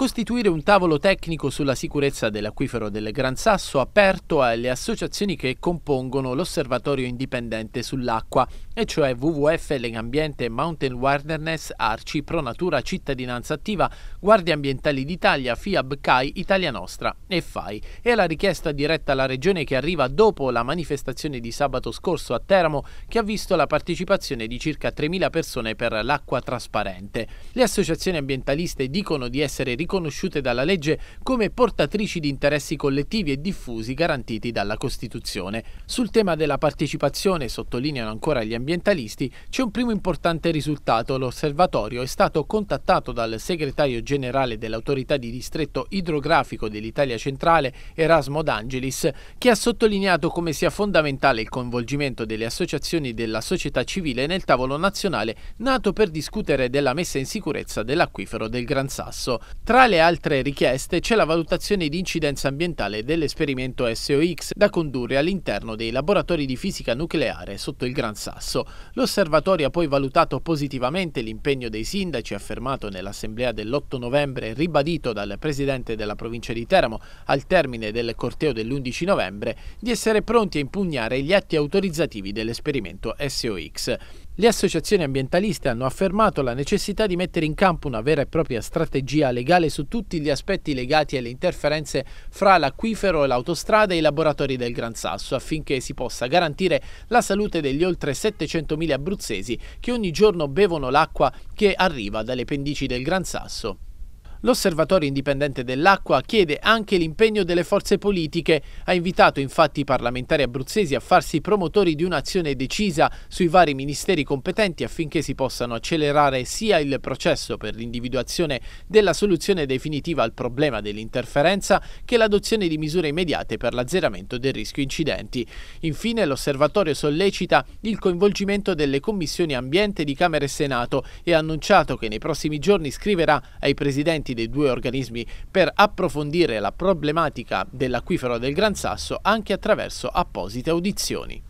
costituire un tavolo tecnico sulla sicurezza dell'acquifero del Gran Sasso aperto alle associazioni che compongono l'Osservatorio Indipendente sull'Acqua, e cioè WWF Legambiente Mountain Wilderness, Arci, Pronatura Cittadinanza Attiva, Guardie Ambientali d'Italia, FIAB CAI, Italia Nostra e FAI. E la richiesta diretta alla Regione che arriva dopo la manifestazione di sabato scorso a Teramo che ha visto la partecipazione di circa 3.000 persone per l'acqua trasparente. Le associazioni ambientaliste dicono di essere ricordate riconosciute dalla legge come portatrici di interessi collettivi e diffusi garantiti dalla Costituzione. Sul tema della partecipazione, sottolineano ancora gli ambientalisti, c'è un primo importante risultato. L'osservatorio è stato contattato dal segretario generale dell'autorità di distretto idrografico dell'Italia centrale, Erasmo D'Angelis, che ha sottolineato come sia fondamentale il coinvolgimento delle associazioni della società civile nel tavolo nazionale nato per discutere della messa in sicurezza dell'acquifero del Gran Sasso. Tra tra le altre richieste c'è la valutazione di incidenza ambientale dell'esperimento SOX da condurre all'interno dei laboratori di fisica nucleare sotto il Gran Sasso. L'osservatorio ha poi valutato positivamente l'impegno dei sindaci affermato nell'assemblea dell'8 novembre e ribadito dal presidente della provincia di Teramo al termine del corteo dell'11 novembre di essere pronti a impugnare gli atti autorizzativi dell'esperimento SOX. Le associazioni ambientaliste hanno affermato la necessità di mettere in campo una vera e propria strategia legale su tutti gli aspetti legati alle interferenze fra l'acquifero e l'autostrada e i laboratori del Gran Sasso affinché si possa garantire la salute degli oltre 700.000 abruzzesi che ogni giorno bevono l'acqua che arriva dalle pendici del Gran Sasso. L'osservatorio indipendente dell'acqua chiede anche l'impegno delle forze politiche. Ha invitato infatti i parlamentari abruzzesi a farsi promotori di un'azione decisa sui vari ministeri competenti affinché si possano accelerare sia il processo per l'individuazione della soluzione definitiva al problema dell'interferenza che l'adozione di misure immediate per l'azzeramento del rischio incidenti. Infine l'osservatorio sollecita il coinvolgimento delle commissioni ambiente di Camera e Senato e ha annunciato che nei prossimi giorni scriverà ai presidenti rappresentanti dei due organismi per approfondire la problematica dell'acquifero del Gran Sasso anche attraverso apposite audizioni.